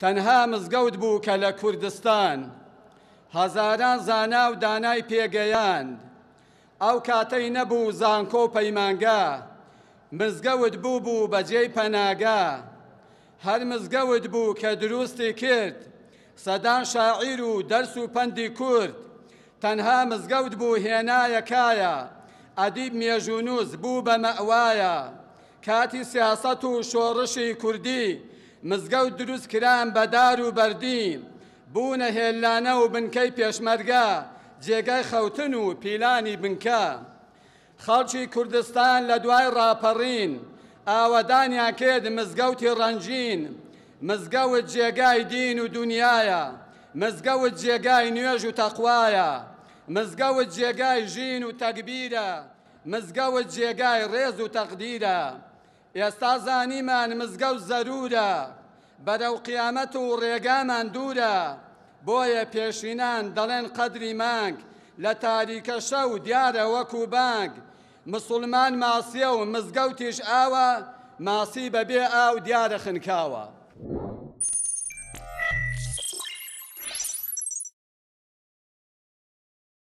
تەنها مزگەوت بوو کە لە کوردستان هەزاران زانا و دانای پێگەیاند ئەو کاتەی نەبوو زانکۆ پەیمانگا مزگەوت بوو بوو بەجێی پەناگا هەر مزگەوت بوو کە دروستی کرد سەدان شاعیر و دەرس و پەندی کورد تەنها مزگەوت بوو هێنایەکایە ئەدیب مێژونوس بوو بە مەوایە کاتی سیاست و شۆڕشی کوردی مزگەوت دروست کران بەدار و بەردین بوونە هێلانە و بنکەی پێشمەرگە جێگای خەوتن و پیلانی بنکە خەڵکی کوردستان لە دوای ڕاپەڕین ئاوەدانیان کرد مزگەوتی ڕەنجین مزگەوت جێگای دین و دنیاە مزگەوت جێگای نوێژ و تەخوایە مزگەوت جێگای ژین و تەگبیرە مزگەوت جێگای ڕێز و تەقدیرە ئێستا زانیمان مزگە و زەرورە بەرەو قیامەت و ڕێگامان دوورە بۆیە پێشینان دەڵێن قەدری مانگ لە تاریکە شەو دیارە وەکو بانگ مسلمان ماسیە و مزگەوتیش ئاوە ماسی بەبێ ئاو دیارە خنکاوە